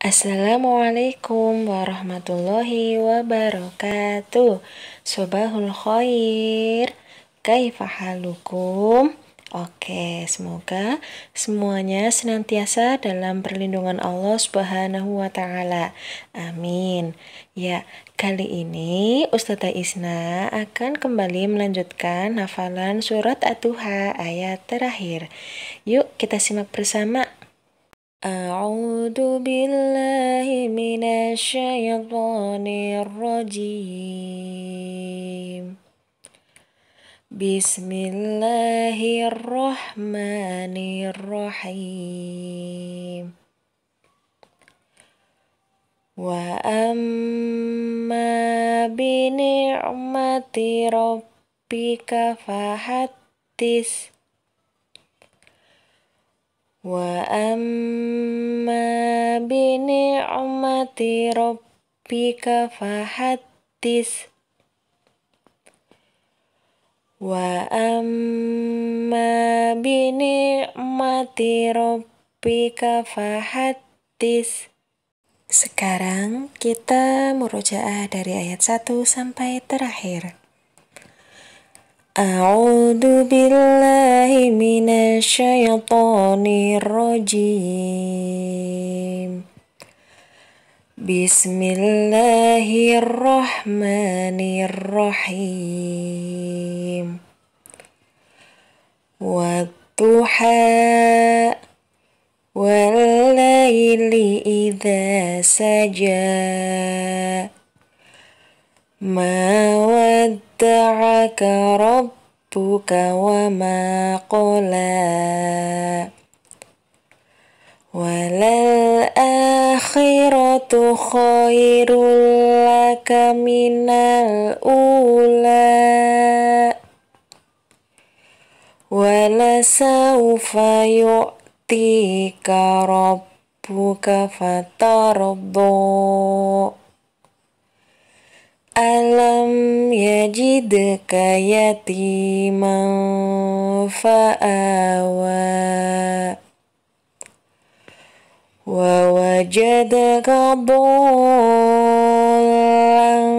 Assalamualaikum warahmatullahi wabarakatuh Sobahul khair Kaifahalukum Oke, semoga semuanya senantiasa dalam perlindungan Allah Subhanahu wa taala. Amin. Ya, kali ini Ustazah Isna akan kembali melanjutkan hafalan surat at ayat terakhir. Yuk kita simak bersama. A'udhu billahi minasyaitonir rajim Bismillahirrahmanirrahim Wa amma bini'mati rabbika Wa amma bini'mati rabbika fahattis وأما بنعمة ربك فحدث وأما بنعمة ربك فحدث Sekarang kita murojaah dari ayat 1 sampai terakhir. أعوذ بالله من الشيطان الرجيم بسم الله الرحمن الرحيم والضحى والليل إذا سجى ما ود ودعك ربك وما قلى وللآخرة خير لك من الأولى ولسوف يؤتيك ربك فترضى يجدك يتيما فآوى ووجدك ضالا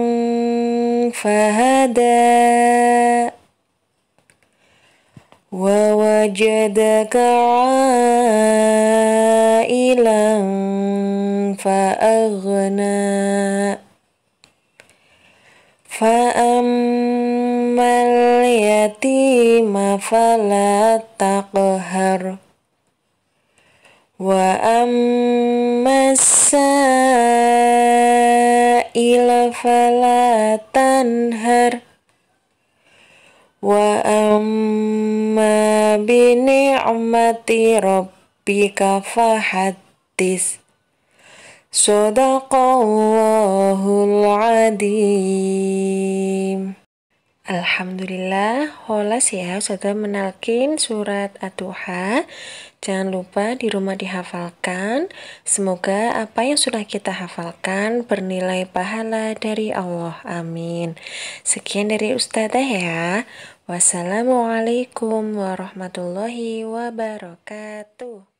فهدى ووجدك عائلا فأغنى فأم فلا تقهر وأما السائل فلا تنهر وأما بنعمة ربك فحدث صدق الله العظيم Alhamdulillah, holas ya saudara menalkin surat Atuha. Jangan lupa di rumah dihafalkan. Semoga apa yang sudah kita hafalkan bernilai pahala dari Allah. Amin. Sekian dari Ustazah ya. Wassalamualaikum warahmatullahi wabarakatuh.